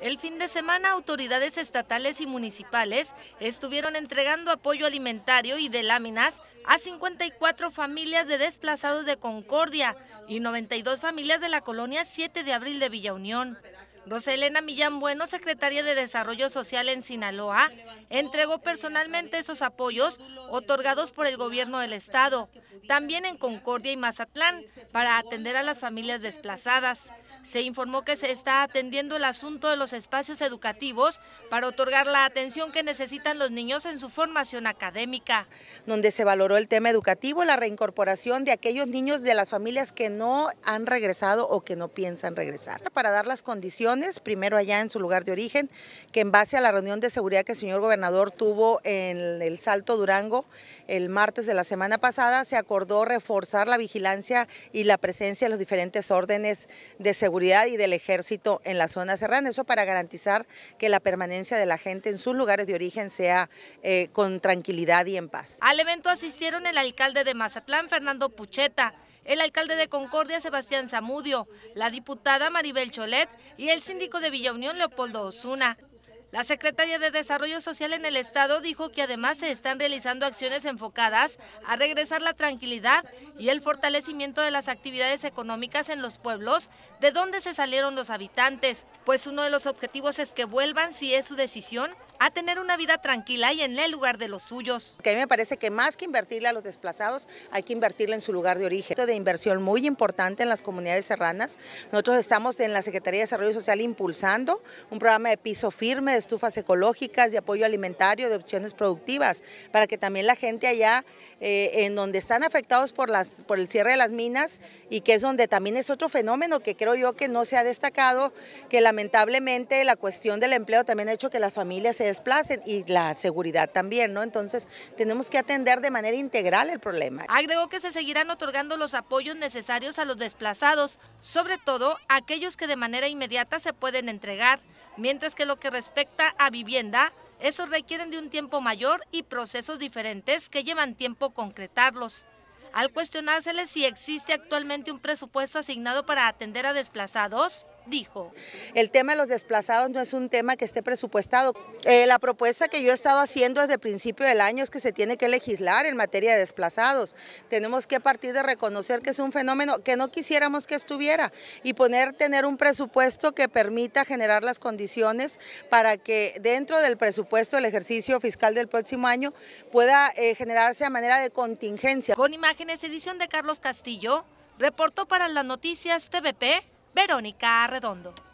El fin de semana, autoridades estatales y municipales estuvieron entregando apoyo alimentario y de láminas a 54 familias de desplazados de Concordia y 92 familias de la colonia 7 de abril de Villa Unión. Roselena Millán Bueno, secretaria de Desarrollo Social en Sinaloa, entregó personalmente esos apoyos otorgados por el gobierno del estado, también en Concordia y Mazatlán, para atender a las familias desplazadas. Se informó que se está atendiendo el asunto de los espacios educativos para otorgar la atención que necesitan los niños en su formación académica. Donde se valoró el tema educativo, la reincorporación de aquellos niños de las familias que no han regresado o que no piensan regresar, para dar las condiciones primero allá en su lugar de origen, que en base a la reunión de seguridad que el señor gobernador tuvo en el Salto Durango el martes de la semana pasada, se acordó reforzar la vigilancia y la presencia de los diferentes órdenes de seguridad y del ejército en la zona serrana, eso para garantizar que la permanencia de la gente en sus lugares de origen sea eh, con tranquilidad y en paz. Al evento asistieron el alcalde de Mazatlán, Fernando Pucheta, el alcalde de Concordia, Sebastián Zamudio, la diputada Maribel Cholet y el síndico de Villa Unión, Leopoldo Osuna. La Secretaria de Desarrollo Social en el Estado dijo que además se están realizando acciones enfocadas a regresar la tranquilidad y el fortalecimiento de las actividades económicas en los pueblos de donde se salieron los habitantes, pues uno de los objetivos es que vuelvan, si es su decisión, a tener una vida tranquila y en el lugar de los suyos. Que a mí me parece que más que invertirle a los desplazados, hay que invertirle en su lugar de origen. De inversión muy importante en las comunidades serranas. Nosotros estamos en la Secretaría de Desarrollo Social impulsando un programa de piso firme estufas ecológicas, de apoyo alimentario, de opciones productivas, para que también la gente allá, eh, en donde están afectados por, las, por el cierre de las minas, y que es donde también es otro fenómeno que creo yo que no se ha destacado, que lamentablemente la cuestión del empleo también ha hecho que las familias se desplacen y la seguridad también, ¿no? Entonces tenemos que atender de manera integral el problema. Agregó que se seguirán otorgando los apoyos necesarios a los desplazados, sobre todo aquellos que de manera inmediata se pueden entregar mientras que lo que respecta a vivienda, esos requieren de un tiempo mayor y procesos diferentes que llevan tiempo concretarlos. Al cuestionársele si existe actualmente un presupuesto asignado para atender a desplazados, dijo. El tema de los desplazados no es un tema que esté presupuestado. Eh, la propuesta que yo he estado haciendo desde principio del año es que se tiene que legislar en materia de desplazados. Tenemos que partir de reconocer que es un fenómeno que no quisiéramos que estuviera y poner, tener un presupuesto que permita generar las condiciones para que dentro del presupuesto del ejercicio fiscal del próximo año pueda eh, generarse a manera de contingencia. Con imágenes edición de Carlos Castillo, reportó para las noticias TVP Verónica Redondo.